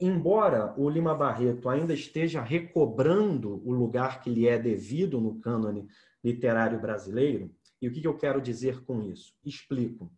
embora o Lima Barreto ainda esteja recobrando o lugar que lhe é devido no cânone literário brasileiro, e o que eu quero dizer com isso? Explico.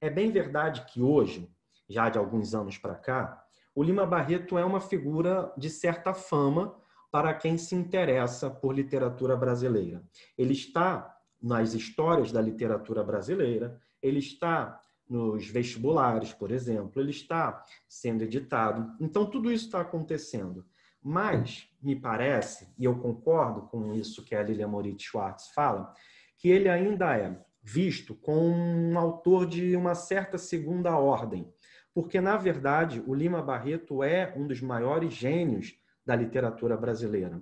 É bem verdade que hoje, já de alguns anos para cá, o Lima Barreto é uma figura de certa fama para quem se interessa por literatura brasileira. Ele está nas histórias da literatura brasileira, ele está nos vestibulares, por exemplo, ele está sendo editado. Então, tudo isso está acontecendo. Mas, me parece, e eu concordo com isso que a Lilian Moritz Schwartz fala, que ele ainda é visto como um autor de uma certa segunda ordem. Porque, na verdade, o Lima Barreto é um dos maiores gênios da literatura brasileira.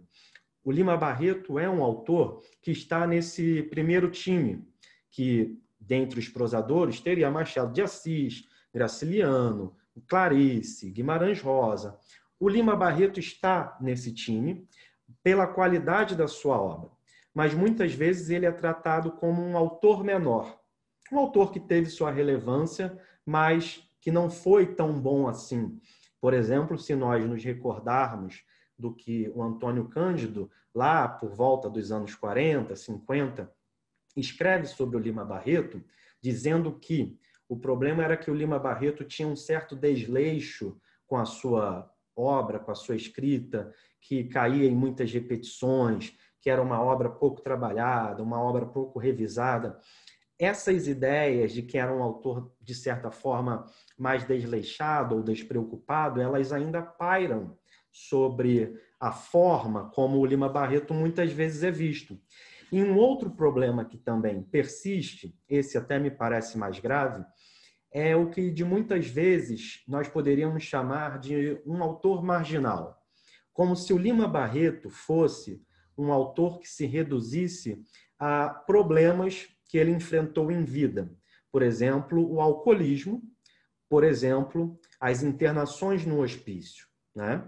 O Lima Barreto é um autor que está nesse primeiro time, que dentre os prosadores, teria Machado de Assis, Graciliano, Clarice, Guimarães Rosa. O Lima Barreto está nesse time pela qualidade da sua obra, mas muitas vezes ele é tratado como um autor menor, um autor que teve sua relevância, mas que não foi tão bom assim. Por exemplo, se nós nos recordarmos do que o Antônio Cândido, lá por volta dos anos 40, 50, escreve sobre o Lima Barreto, dizendo que o problema era que o Lima Barreto tinha um certo desleixo com a sua obra, com a sua escrita, que caía em muitas repetições, que era uma obra pouco trabalhada, uma obra pouco revisada. Essas ideias de que era um autor, de certa forma, mais desleixado ou despreocupado, elas ainda pairam sobre a forma como o Lima Barreto muitas vezes é visto. E um outro problema que também persiste, esse até me parece mais grave, é o que de muitas vezes nós poderíamos chamar de um autor marginal. Como se o Lima Barreto fosse um autor que se reduzisse a problemas que ele enfrentou em vida. Por exemplo, o alcoolismo, por exemplo, as internações no hospício. Né?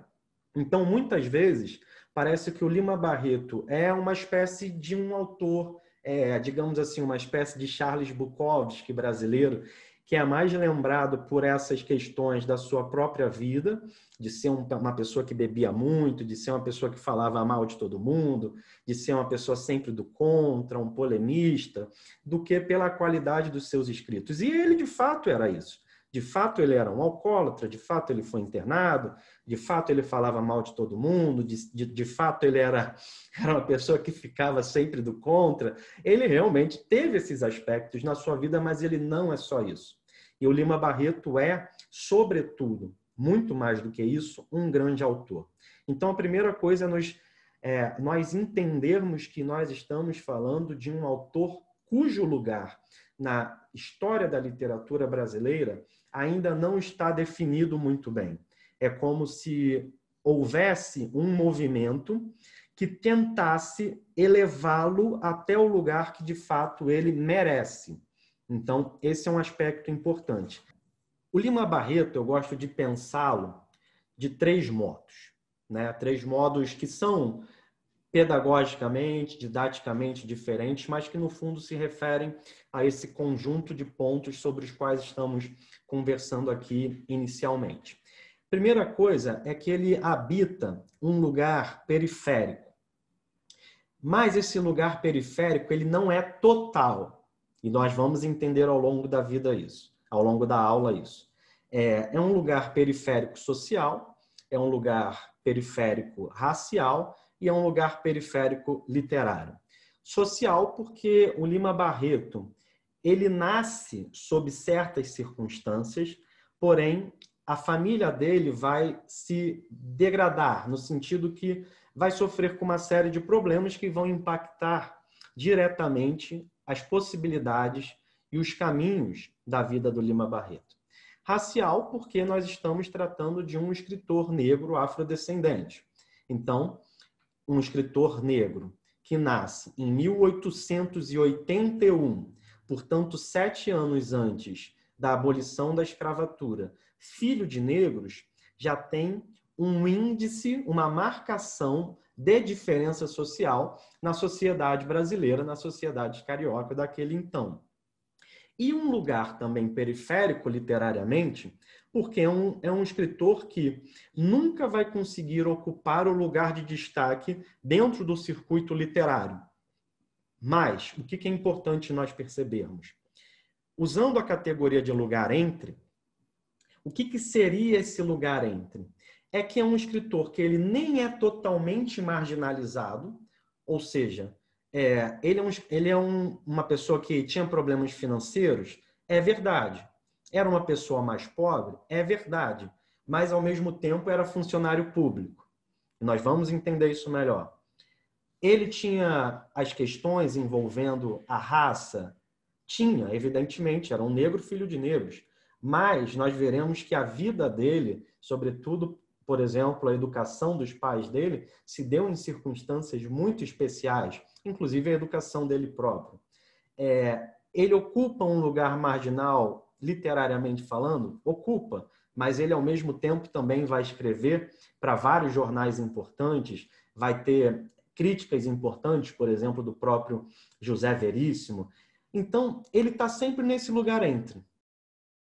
Então, muitas vezes, parece que o Lima Barreto é uma espécie de um autor, é, digamos assim, uma espécie de Charles Bukowski brasileiro, que é mais lembrado por essas questões da sua própria vida, de ser uma pessoa que bebia muito, de ser uma pessoa que falava mal de todo mundo, de ser uma pessoa sempre do contra, um polemista, do que pela qualidade dos seus escritos. E ele, de fato, era isso. De fato, ele era um alcoólatra, de fato, ele foi internado, de fato, ele falava mal de todo mundo, de, de, de fato, ele era, era uma pessoa que ficava sempre do contra. Ele realmente teve esses aspectos na sua vida, mas ele não é só isso. E o Lima Barreto é, sobretudo, muito mais do que isso, um grande autor. Então, a primeira coisa é nós, é, nós entendermos que nós estamos falando de um autor cujo lugar na história da literatura brasileira ainda não está definido muito bem. É como se houvesse um movimento que tentasse elevá-lo até o lugar que de fato ele merece. Então, esse é um aspecto importante. O Lima Barreto, eu gosto de pensá-lo de três modos, né? Três modos que são pedagogicamente, didaticamente diferentes, mas que no fundo se referem a esse conjunto de pontos sobre os quais estamos conversando aqui inicialmente. Primeira coisa é que ele habita um lugar periférico. Mas esse lugar periférico, ele não é total. E nós vamos entender ao longo da vida isso, ao longo da aula isso. É, é um lugar periférico social, é um lugar periférico racial e é um lugar periférico literário. Social porque o Lima Barreto, ele nasce sob certas circunstâncias, porém a família dele vai se degradar no sentido que vai sofrer com uma série de problemas que vão impactar diretamente as possibilidades e os caminhos da vida do Lima Barreto. Racial, porque nós estamos tratando de um escritor negro afrodescendente. Então, um escritor negro que nasce em 1881, portanto, sete anos antes da abolição da escravatura, filho de negros, já tem um índice, uma marcação de diferença social na sociedade brasileira, na sociedade carioca daquele então. E um lugar também periférico literariamente porque é um, é um escritor que nunca vai conseguir ocupar o lugar de destaque dentro do circuito literário. Mas, o que é importante nós percebermos? Usando a categoria de lugar entre, o que, que seria esse lugar entre? É que é um escritor que ele nem é totalmente marginalizado, ou seja, é, ele é, um, ele é um, uma pessoa que tinha problemas financeiros, é verdade era uma pessoa mais pobre? É verdade, mas ao mesmo tempo era funcionário público. Nós vamos entender isso melhor. Ele tinha as questões envolvendo a raça? Tinha, evidentemente, era um negro filho de negros. Mas nós veremos que a vida dele, sobretudo, por exemplo, a educação dos pais dele, se deu em circunstâncias muito especiais, inclusive a educação dele próprio. É, ele ocupa um lugar marginal literariamente falando, ocupa, mas ele ao mesmo tempo também vai escrever para vários jornais importantes, vai ter críticas importantes, por exemplo, do próprio José Veríssimo. Então, ele está sempre nesse lugar entre